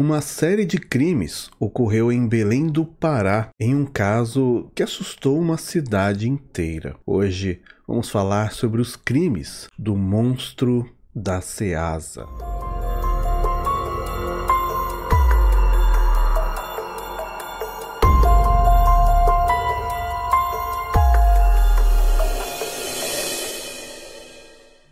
Uma série de crimes ocorreu em Belém do Pará, em um caso que assustou uma cidade inteira. Hoje vamos falar sobre os crimes do monstro da Ceasa.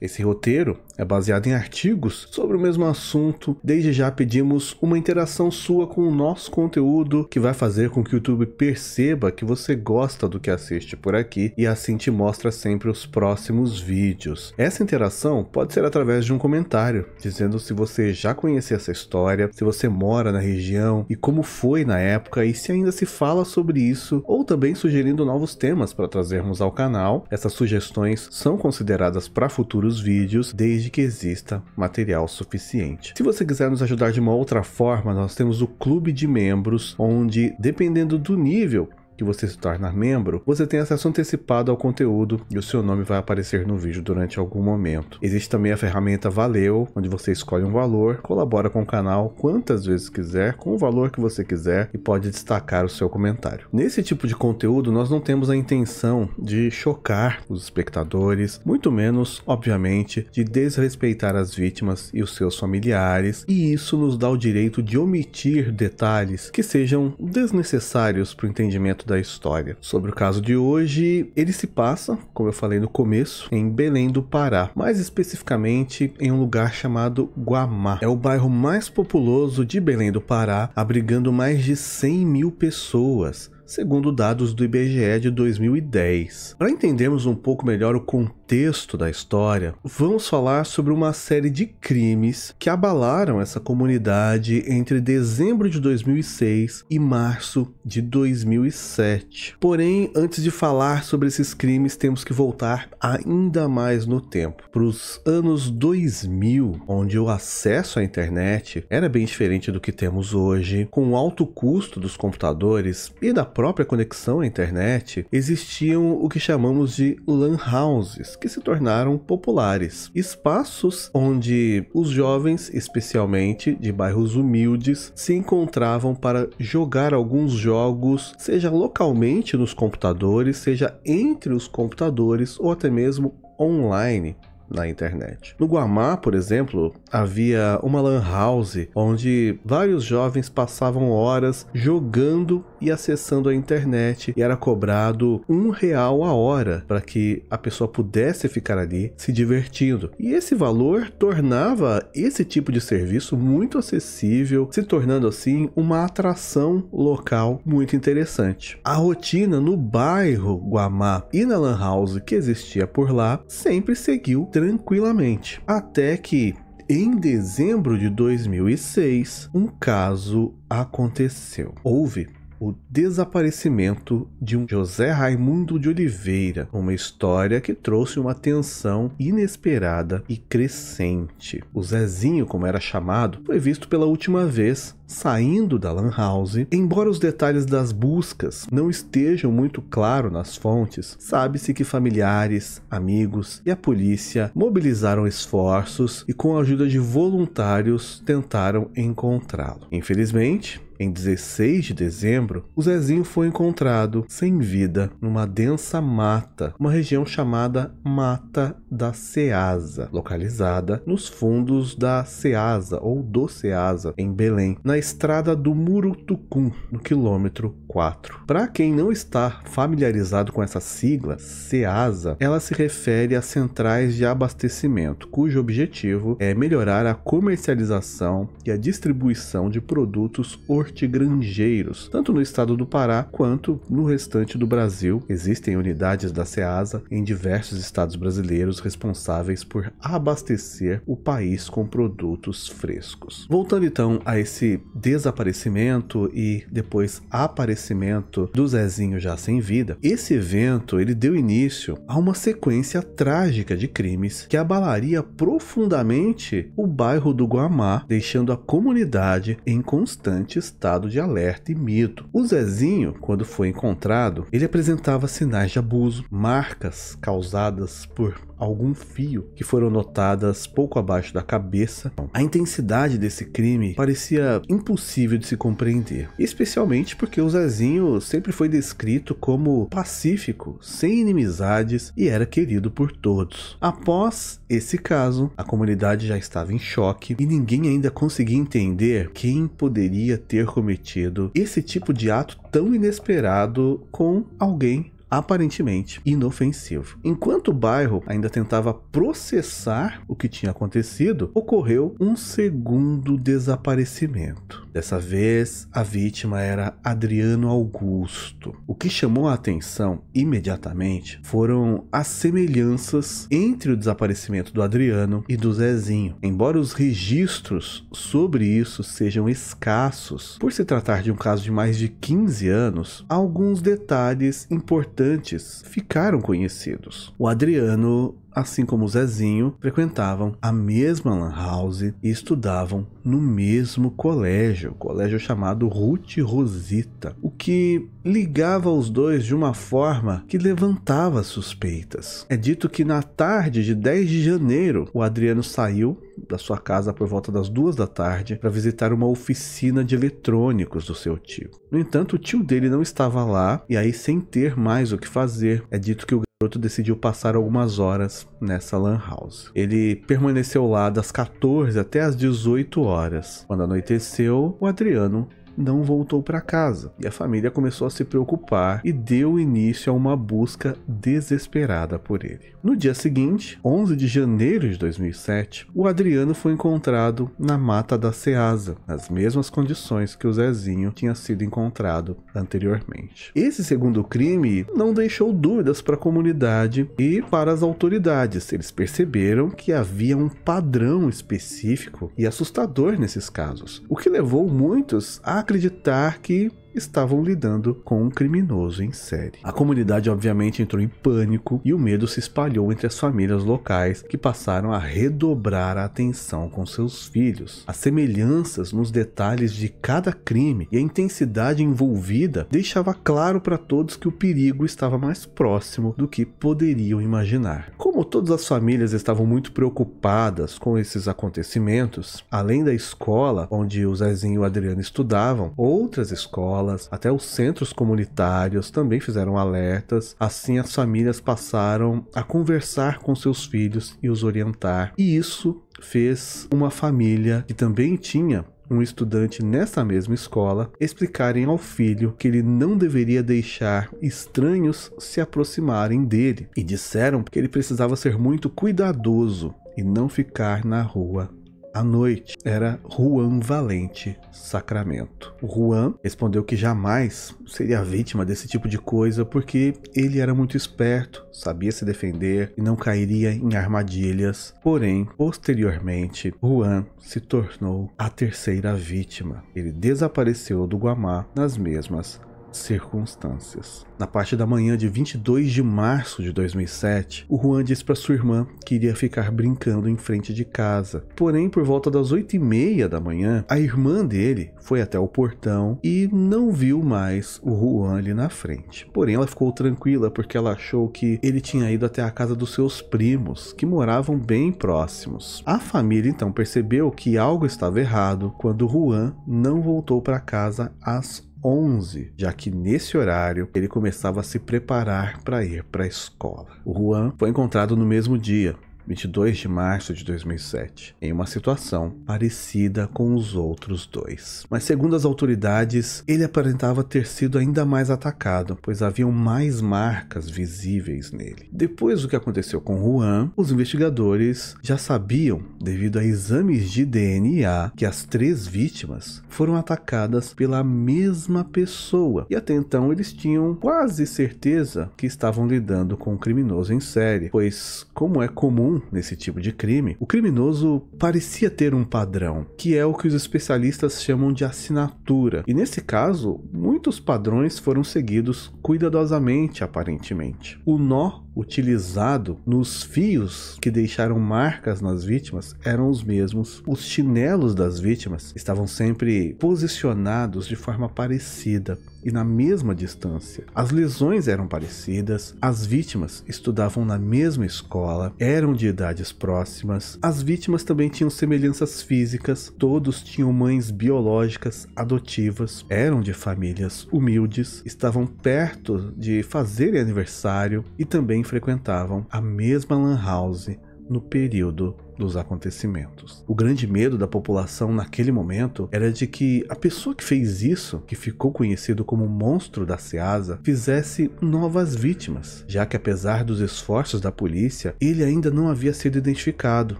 Esse roteiro é baseada em artigos sobre o mesmo assunto. Desde já pedimos uma interação sua com o nosso conteúdo, que vai fazer com que o YouTube perceba que você gosta do que assiste por aqui e assim te mostra sempre os próximos vídeos. Essa interação pode ser através de um comentário, dizendo se você já conhecia essa história, se você mora na região e como foi na época e se ainda se fala sobre isso, ou também sugerindo novos temas para trazermos ao canal. Essas sugestões são consideradas para futuros vídeos, desde que exista material suficiente. Se você quiser nos ajudar de uma outra forma, nós temos o clube de membros, onde dependendo do nível que você se tornar membro, você tem acesso antecipado ao conteúdo e o seu nome vai aparecer no vídeo durante algum momento. Existe também a ferramenta Valeu, onde você escolhe um valor, colabora com o canal quantas vezes quiser, com o valor que você quiser e pode destacar o seu comentário. Nesse tipo de conteúdo, nós não temos a intenção de chocar os espectadores, muito menos, obviamente, de desrespeitar as vítimas e os seus familiares, e isso nos dá o direito de omitir detalhes que sejam desnecessários para o entendimento da da história. Sobre o caso de hoje, ele se passa, como eu falei no começo, em Belém do Pará, mais especificamente em um lugar chamado Guamá. É o bairro mais populoso de Belém do Pará, abrigando mais de 100 mil pessoas segundo dados do IBGE de 2010. Para entendermos um pouco melhor o contexto contexto da história, vamos falar sobre uma série de crimes que abalaram essa comunidade entre dezembro de 2006 e março de 2007. Porém, antes de falar sobre esses crimes, temos que voltar ainda mais no tempo, para os anos 2000, onde o acesso à internet era bem diferente do que temos hoje, com o alto custo dos computadores e da própria conexão à internet, existiam o que chamamos de lan houses, que se tornaram populares. Espaços onde os jovens, especialmente de bairros humildes, se encontravam para jogar alguns jogos, seja localmente nos computadores, seja entre os computadores ou até mesmo online na internet. No Guamá, por exemplo, havia uma lan house onde vários jovens passavam horas jogando e acessando a internet e era cobrado um real a hora para que a pessoa pudesse ficar ali se divertindo. E esse valor tornava esse tipo de serviço muito acessível, se tornando assim uma atração local muito interessante. A rotina no bairro Guamá e na lan house que existia por lá sempre seguiu tranquilamente. Até que, em dezembro de 2006, um caso aconteceu. Houve o desaparecimento de um José Raimundo de Oliveira, uma história que trouxe uma tensão inesperada e crescente. O Zezinho, como era chamado, foi visto pela última vez Saindo da Lan House, embora os detalhes das buscas não estejam muito claros nas fontes, sabe-se que familiares, amigos e a polícia mobilizaram esforços e, com a ajuda de voluntários, tentaram encontrá-lo. Infelizmente, em 16 de dezembro, o Zezinho foi encontrado sem vida numa densa mata, uma região chamada Mata da Ceasa, localizada nos fundos da Ceasa ou do Ceasa, em Belém, na estrada do Murutucum, no quilômetro 4. Para quem não está familiarizado com essa sigla, SEASA, ela se refere a centrais de abastecimento, cujo objetivo é melhorar a comercialização e a distribuição de produtos hortigranjeiros, tanto no estado do Pará quanto no restante do Brasil. Existem unidades da SEASA em diversos estados brasileiros responsáveis por abastecer o país com produtos frescos. Voltando então a esse desaparecimento e depois aparecimento do Zezinho já sem vida, esse evento ele deu início a uma sequência trágica de crimes que abalaria profundamente o bairro do Guamá, deixando a comunidade em constante estado de alerta e medo. O Zezinho, quando foi encontrado, ele apresentava sinais de abuso, marcas causadas por algum fio que foram notadas pouco abaixo da cabeça. Então, a intensidade desse crime parecia impossível de se compreender, especialmente porque o Zezinho sempre foi descrito como pacífico, sem inimizades e era querido por todos. Após esse caso, a comunidade já estava em choque e ninguém ainda conseguia entender quem poderia ter cometido esse tipo de ato tão inesperado com alguém aparentemente inofensivo. Enquanto o bairro ainda tentava processar o que tinha acontecido, ocorreu um segundo desaparecimento. Dessa vez, a vítima era Adriano Augusto. O que chamou a atenção imediatamente foram as semelhanças entre o desaparecimento do Adriano e do Zezinho. Embora os registros sobre isso sejam escassos, por se tratar de um caso de mais de 15 anos, alguns detalhes importantes habitantes ficaram conhecidos. O Adriano assim como Zezinho, frequentavam a mesma lan house e estudavam no mesmo colégio, colégio chamado Ruth Rosita, o que ligava os dois de uma forma que levantava suspeitas. É dito que na tarde de 10 de janeiro, o Adriano saiu da sua casa por volta das duas da tarde para visitar uma oficina de eletrônicos do seu tio. No entanto, o tio dele não estava lá e aí, sem ter mais o que fazer, é dito que o garoto decidiu passar algumas horas nessa lan house. Ele permaneceu lá das 14 até as 18 horas. Quando anoiteceu, o Adriano não voltou para casa e a família começou a se preocupar e deu início a uma busca desesperada por ele. No dia seguinte, 11 de janeiro de 2007, o Adriano foi encontrado na mata da Ceasa, nas mesmas condições que o Zezinho tinha sido encontrado anteriormente. Esse segundo crime não deixou dúvidas para a comunidade e para as autoridades. Eles perceberam que havia um padrão específico e assustador nesses casos, o que levou muitos a acreditar que estavam lidando com um criminoso em série. A comunidade obviamente entrou em pânico e o medo se espalhou entre as famílias locais que passaram a redobrar a atenção com seus filhos. As semelhanças nos detalhes de cada crime e a intensidade envolvida deixava claro para todos que o perigo estava mais próximo do que poderiam imaginar. Como todas as famílias estavam muito preocupadas com esses acontecimentos, além da escola onde o Zezinho e o Adriano estudavam, outras escolas escolas, até os centros comunitários também fizeram alertas. Assim, as famílias passaram a conversar com seus filhos e os orientar. E isso fez uma família que também tinha um estudante nessa mesma escola explicarem ao filho que ele não deveria deixar estranhos se aproximarem dele e disseram que ele precisava ser muito cuidadoso e não ficar na rua à noite era Juan Valente Sacramento. O Juan respondeu que jamais seria vítima desse tipo de coisa porque ele era muito esperto, sabia se defender e não cairia em armadilhas. Porém, posteriormente, Juan se tornou a terceira vítima. Ele desapareceu do Guamá nas mesmas circunstâncias. Na parte da manhã de 22 de março de 2007, o Juan disse para sua irmã que iria ficar brincando em frente de casa. Porém, por volta das 8 e meia da manhã, a irmã dele foi até o portão e não viu mais o Juan ali na frente. Porém, ela ficou tranquila porque ela achou que ele tinha ido até a casa dos seus primos, que moravam bem próximos. A família então percebeu que algo estava errado quando Juan não voltou para casa às 11, já que nesse horário ele começava a se preparar para ir para a escola. O Juan foi encontrado no mesmo dia, 22 de março de 2007, em uma situação parecida com os outros dois. Mas segundo as autoridades, ele aparentava ter sido ainda mais atacado, pois haviam mais marcas visíveis nele. Depois do que aconteceu com Juan, os investigadores já sabiam, devido a exames de DNA, que as três vítimas foram atacadas pela mesma pessoa. E até então eles tinham quase certeza que estavam lidando com um criminoso em série, pois como é comum nesse tipo de crime, o criminoso parecia ter um padrão, que é o que os especialistas chamam de assinatura. E nesse caso, muitos padrões foram seguidos cuidadosamente, aparentemente. O nó utilizado nos fios que deixaram marcas nas vítimas eram os mesmos. Os chinelos das vítimas estavam sempre posicionados de forma parecida e na mesma distância. As lesões eram parecidas, as vítimas estudavam na mesma escola, eram de idades próximas, as vítimas também tinham semelhanças físicas, todos tinham mães biológicas adotivas, eram de famílias humildes, estavam perto de fazerem aniversário e também frequentavam a mesma Lan House no período dos acontecimentos. O grande medo da população naquele momento era de que a pessoa que fez isso, que ficou conhecido como monstro da Seasa, fizesse novas vítimas, já que apesar dos esforços da polícia, ele ainda não havia sido identificado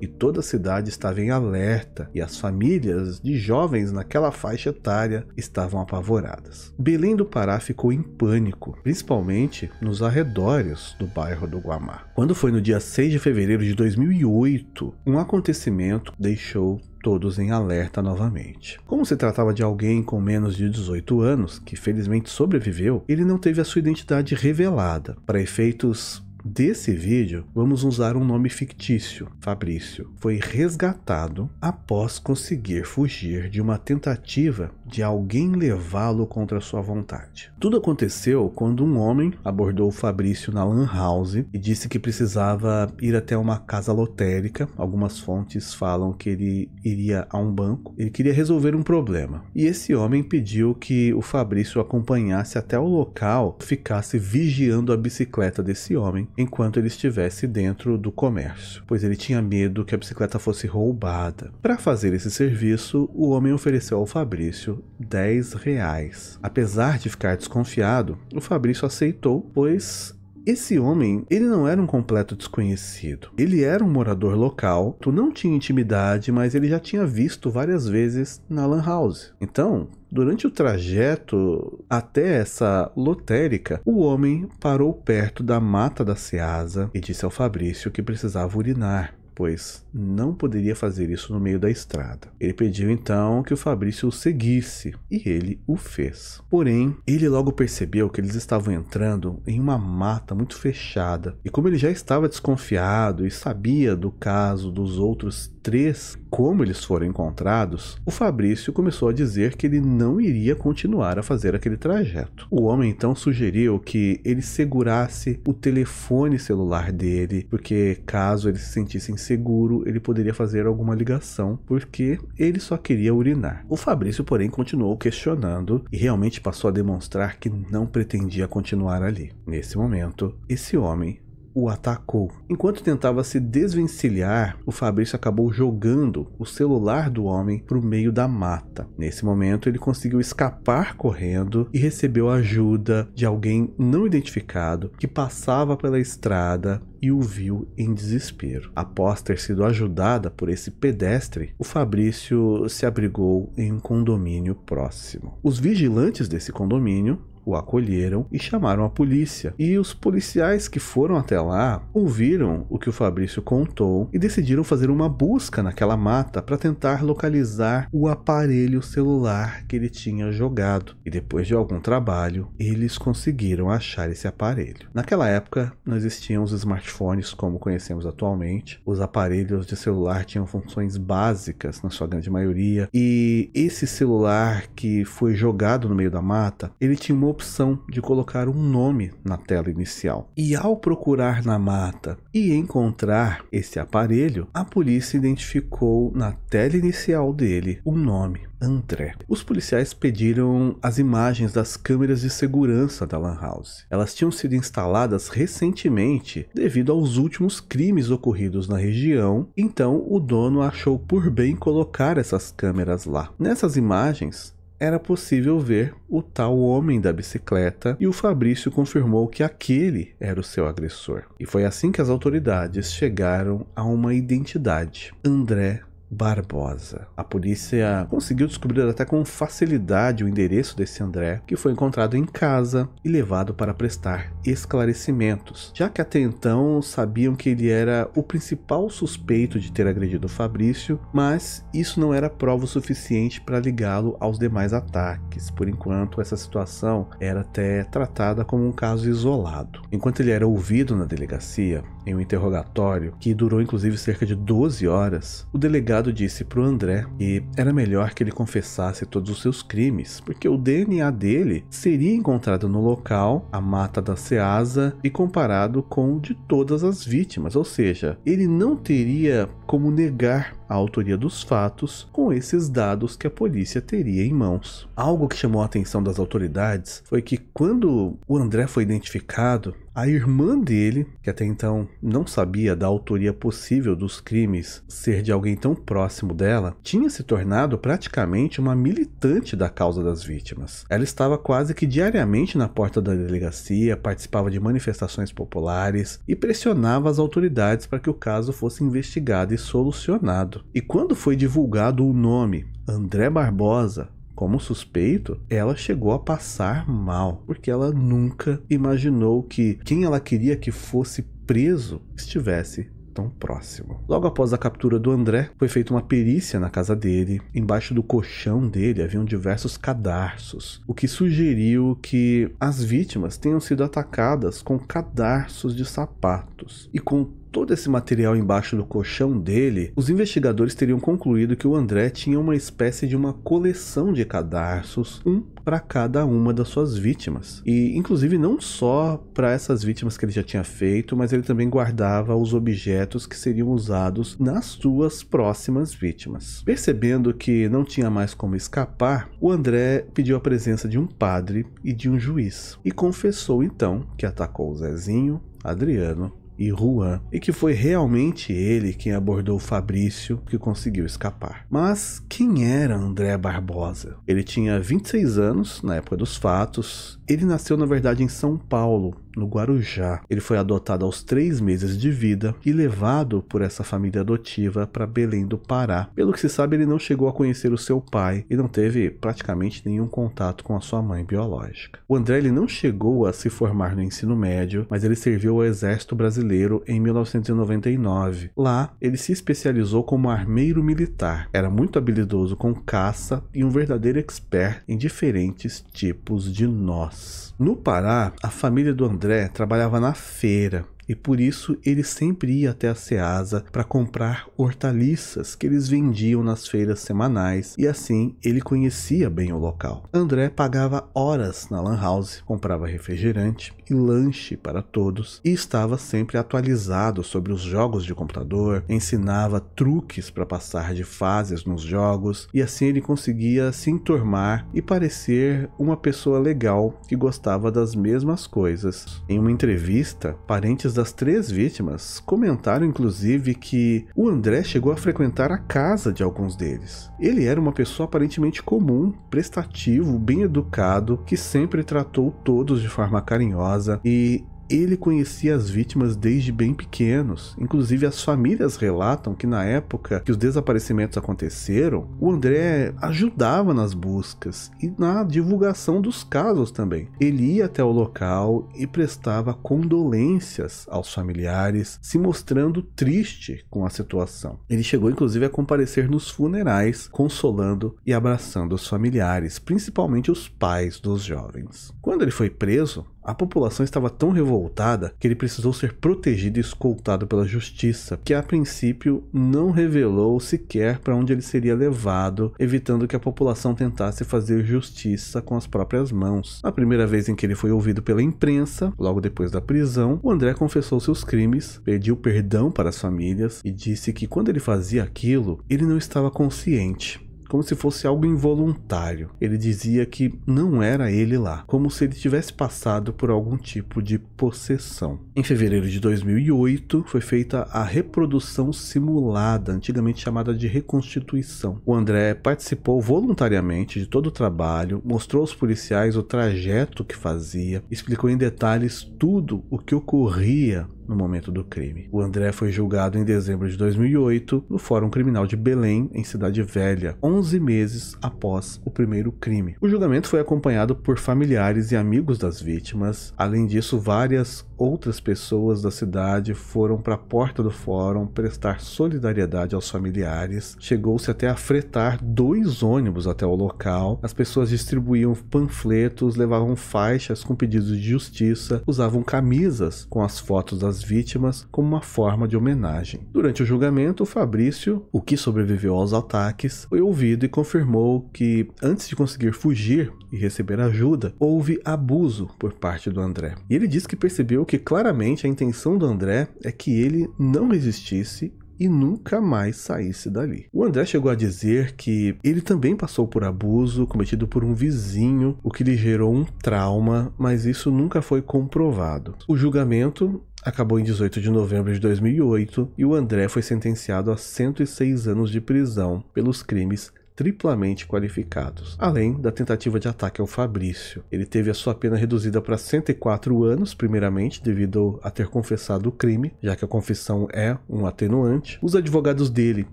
e toda a cidade estava em alerta e as famílias de jovens naquela faixa etária estavam apavoradas. Belém do Pará ficou em pânico, principalmente nos arredores do bairro do Guamá. Quando foi no dia 6 de fevereiro de 2008 um acontecimento deixou todos em alerta novamente. Como se tratava de alguém com menos de 18 anos, que felizmente sobreviveu, ele não teve a sua identidade revelada. Para efeitos desse vídeo, vamos usar um nome fictício. Fabrício foi resgatado após conseguir fugir de uma tentativa de alguém levá-lo contra sua vontade. Tudo aconteceu quando um homem abordou Fabrício na Lan House e disse que precisava ir até uma casa lotérica. Algumas fontes falam que ele iria a um banco. Ele queria resolver um problema. E esse homem pediu que o Fabrício acompanhasse até o local, ficasse vigiando a bicicleta desse homem enquanto ele estivesse dentro do comércio, pois ele tinha medo que a bicicleta fosse roubada. Para fazer esse serviço, o homem ofereceu ao Fabrício 10 reais. Apesar de ficar desconfiado, o Fabrício aceitou, pois esse homem, ele não era um completo desconhecido. Ele era um morador local, tu não tinha intimidade, mas ele já tinha visto várias vezes na Lan House. Então, durante o trajeto até essa lotérica, o homem parou perto da mata da Seasa e disse ao Fabrício que precisava urinar pois não poderia fazer isso no meio da estrada. Ele pediu então que o Fabrício o seguisse e ele o fez. Porém, ele logo percebeu que eles estavam entrando em uma mata muito fechada e, como ele já estava desconfiado e sabia do caso dos outros três, como eles foram encontrados, o Fabrício começou a dizer que ele não iria continuar a fazer aquele trajeto. O homem então sugeriu que ele segurasse o telefone celular dele, porque caso ele se sentisse inseguro, ele poderia fazer alguma ligação, porque ele só queria urinar. O Fabrício, porém, continuou questionando e realmente passou a demonstrar que não pretendia continuar ali. Nesse momento, esse homem o atacou. Enquanto tentava se desvencilhar, o Fabrício acabou jogando o celular do homem para o meio da mata. Nesse momento, ele conseguiu escapar correndo e recebeu ajuda de alguém não identificado que passava pela estrada e o viu em desespero. Após ter sido ajudada por esse pedestre, o Fabrício se abrigou em um condomínio próximo. Os vigilantes desse condomínio o acolheram e chamaram a polícia. E os policiais que foram até lá ouviram o que o Fabrício contou e decidiram fazer uma busca naquela mata para tentar localizar o aparelho celular que ele tinha jogado. E depois de algum trabalho, eles conseguiram achar esse aparelho. Naquela época, não existiam os smartphones como conhecemos atualmente. Os aparelhos de celular tinham funções básicas na sua grande maioria e esse celular que foi jogado no meio da mata, ele tinha uma opção de colocar um nome na tela inicial. E ao procurar na mata e encontrar esse aparelho, a polícia identificou na tela inicial dele um nome. André. Os policiais pediram as imagens das câmeras de segurança da Lan House. Elas tinham sido instaladas recentemente devido aos últimos crimes ocorridos na região, então o dono achou por bem colocar essas câmeras lá. Nessas imagens, era possível ver o tal homem da bicicleta e o Fabrício confirmou que aquele era o seu agressor. E foi assim que as autoridades chegaram a uma identidade: André Barbosa. A polícia conseguiu descobrir até com facilidade o endereço desse André, que foi encontrado em casa e levado para prestar esclarecimentos, já que até então sabiam que ele era o principal suspeito de ter agredido Fabrício, mas isso não era prova suficiente para ligá-lo aos demais ataques. Por enquanto, essa situação era até tratada como um caso isolado. Enquanto ele era ouvido na delegacia, em um interrogatório que durou inclusive cerca de 12 horas, o delegado advogado disse para o André que era melhor que ele confessasse todos os seus crimes, porque o DNA dele seria encontrado no local, a mata da Ceasa, e comparado com o de todas as vítimas, ou seja, ele não teria como negar a autoria dos fatos com esses dados que a polícia teria em mãos. Algo que chamou a atenção das autoridades foi que quando o André foi identificado, a irmã dele, que até então não sabia da autoria possível dos crimes ser de alguém tão próximo dela, tinha se tornado praticamente uma militante da causa das vítimas. Ela estava quase que diariamente na porta da delegacia, participava de manifestações populares e pressionava as autoridades para que o caso fosse investigado e solucionado. E quando foi divulgado o nome André Barbosa como suspeito, ela chegou a passar mal, porque ela nunca imaginou que quem ela queria que fosse preso estivesse tão próximo. Logo após a captura do André, foi feita uma perícia na casa dele. Embaixo do colchão dele haviam diversos cadarços, o que sugeriu que as vítimas tenham sido atacadas com cadarços de sapatos e com todo esse material embaixo do colchão dele, os investigadores teriam concluído que o André tinha uma espécie de uma coleção de cadarços, um para cada uma das suas vítimas. E inclusive não só para essas vítimas que ele já tinha feito, mas ele também guardava os objetos que seriam usados nas suas próximas vítimas. Percebendo que não tinha mais como escapar, o André pediu a presença de um padre e de um juiz e confessou então que atacou o Zezinho, Adriano e Juan, e que foi realmente ele quem abordou Fabrício, que conseguiu escapar. Mas quem era André Barbosa? Ele tinha 26 anos na época dos fatos, ele nasceu na verdade em São Paulo, no Guarujá. Ele foi adotado aos três meses de vida e levado por essa família adotiva para Belém do Pará. Pelo que se sabe, ele não chegou a conhecer o seu pai e não teve praticamente nenhum contato com a sua mãe biológica. O André ele não chegou a se formar no ensino médio, mas ele serviu ao Exército Brasileiro em 1999. Lá, ele se especializou como armeiro militar. Era muito habilidoso com caça e um verdadeiro expert em diferentes tipos de nós. No Pará, a família do André trabalhava na feira e por isso ele sempre ia até a Ceasa para comprar hortaliças que eles vendiam nas feiras semanais e assim ele conhecia bem o local. André pagava horas na Lan House, comprava refrigerante e lanche para todos e estava sempre atualizado sobre os jogos de computador, ensinava truques para passar de fases nos jogos e assim ele conseguia se enturmar e parecer uma pessoa legal que gostava das mesmas coisas. Em uma entrevista, parentes das três vítimas comentaram inclusive que o André chegou a frequentar a casa de alguns deles. Ele era uma pessoa aparentemente comum, prestativo, bem educado, que sempre tratou todos de forma carinhosa e ele conhecia as vítimas desde bem pequenos. Inclusive, as famílias relatam que na época que os desaparecimentos aconteceram, o André ajudava nas buscas e na divulgação dos casos também. Ele ia até o local e prestava condolências aos familiares, se mostrando triste com a situação. Ele chegou, inclusive, a comparecer nos funerais, consolando e abraçando os familiares, principalmente os pais dos jovens. Quando ele foi preso, a população estava tão revoltada que ele precisou ser protegido e escoltado pela justiça, que a princípio não revelou sequer para onde ele seria levado, evitando que a população tentasse fazer justiça com as próprias mãos. A primeira vez em que ele foi ouvido pela imprensa, logo depois da prisão, o André confessou seus crimes, pediu perdão para as famílias e disse que quando ele fazia aquilo, ele não estava consciente como se fosse algo involuntário. Ele dizia que não era ele lá, como se ele tivesse passado por algum tipo de possessão. Em fevereiro de 2008, foi feita a reprodução simulada, antigamente chamada de reconstituição. O André participou voluntariamente de todo o trabalho, mostrou aos policiais o trajeto que fazia, explicou em detalhes tudo o que ocorria no momento do crime. O André foi julgado em dezembro de 2008 no Fórum Criminal de Belém, em Cidade Velha, 11 meses após o primeiro crime. O julgamento foi acompanhado por familiares e amigos das vítimas. Além disso, várias outras pessoas da cidade foram para a porta do fórum prestar solidariedade aos familiares. Chegou-se até a fretar dois ônibus até o local. As pessoas distribuíam panfletos, levavam faixas com pedidos de justiça, usavam camisas com as fotos das vítimas como uma forma de homenagem. Durante o julgamento, Fabrício, o que sobreviveu aos ataques, foi ouvido e confirmou que antes de conseguir fugir, e receber ajuda, houve abuso por parte do André. E ele diz que percebeu que claramente a intenção do André é que ele não resistisse e nunca mais saísse dali. O André chegou a dizer que ele também passou por abuso cometido por um vizinho, o que lhe gerou um trauma, mas isso nunca foi comprovado. O julgamento acabou em 18 de novembro de 2008 e o André foi sentenciado a 106 anos de prisão pelos crimes triplamente qualificados, além da tentativa de ataque ao Fabrício. Ele teve a sua pena reduzida para 104 anos, primeiramente devido a ter confessado o crime, já que a confissão é um atenuante. Os advogados dele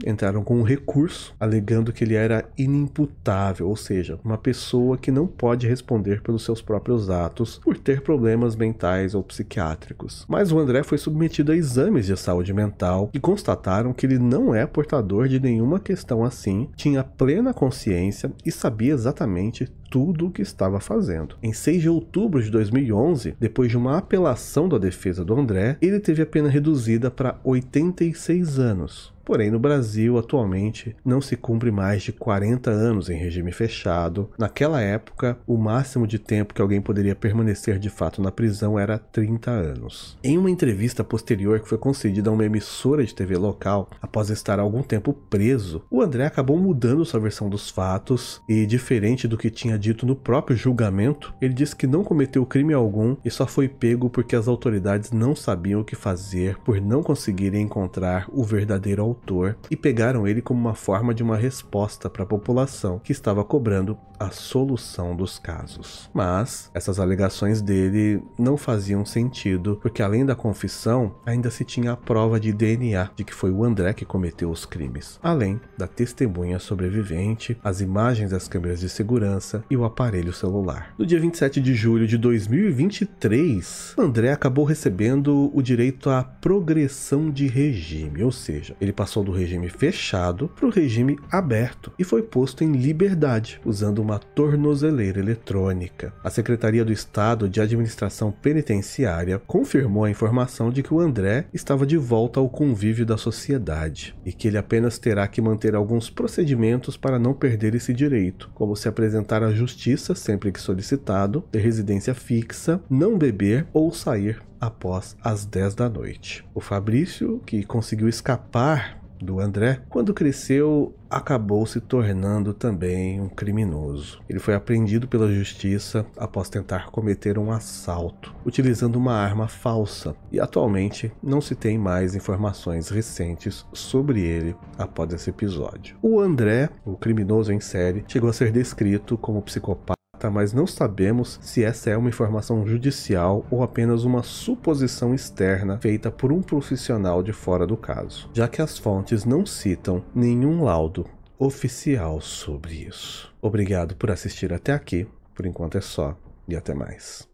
entraram com um recurso alegando que ele era inimputável, ou seja, uma pessoa que não pode responder pelos seus próprios atos por ter problemas mentais ou psiquiátricos. Mas o André foi submetido a exames de saúde mental e constataram que ele não é portador de nenhuma questão assim, tinha plena plena consciência e sabia exatamente tudo o que estava fazendo. Em 6 de outubro de 2011, depois de uma apelação da defesa do André, ele teve a pena reduzida para 86 anos. Porém, no Brasil, atualmente, não se cumpre mais de 40 anos em regime fechado. Naquela época, o máximo de tempo que alguém poderia permanecer de fato na prisão era 30 anos. Em uma entrevista posterior que foi concedida a uma emissora de TV local, após estar algum tempo preso, o André acabou mudando sua versão dos fatos e, diferente do que tinha dito no próprio julgamento, ele disse que não cometeu crime algum e só foi pego porque as autoridades não sabiam o que fazer por não conseguirem encontrar o verdadeiro autor e pegaram ele como uma forma de uma resposta para a população que estava cobrando a solução dos casos. Mas essas alegações dele não faziam sentido, porque além da confissão, ainda se tinha a prova de DNA de que foi o André que cometeu os crimes, além da testemunha sobrevivente, as imagens das câmeras de segurança e o aparelho celular. No dia 27 de julho de 2023, André acabou recebendo o direito à progressão de regime, ou seja, ele passou do regime fechado para o regime aberto e foi posto em liberdade usando uma tornozeleira eletrônica. A Secretaria do Estado de Administração Penitenciária confirmou a informação de que o André estava de volta ao convívio da sociedade e que ele apenas terá que manter alguns procedimentos para não perder esse direito, como se apresentar à justiça sempre que solicitado, ter residência fixa, não beber ou sair após as 10 da noite. O Fabrício, que conseguiu escapar do André, quando cresceu, acabou se tornando também um criminoso. Ele foi apreendido pela justiça após tentar cometer um assalto utilizando uma arma falsa, e atualmente não se tem mais informações recentes sobre ele após esse episódio. O André, o criminoso em série, chegou a ser descrito como psicopata Tá, mas não sabemos se essa é uma informação judicial ou apenas uma suposição externa feita por um profissional de fora do caso, já que as fontes não citam nenhum laudo oficial sobre isso. Obrigado por assistir até aqui, por enquanto é só e até mais.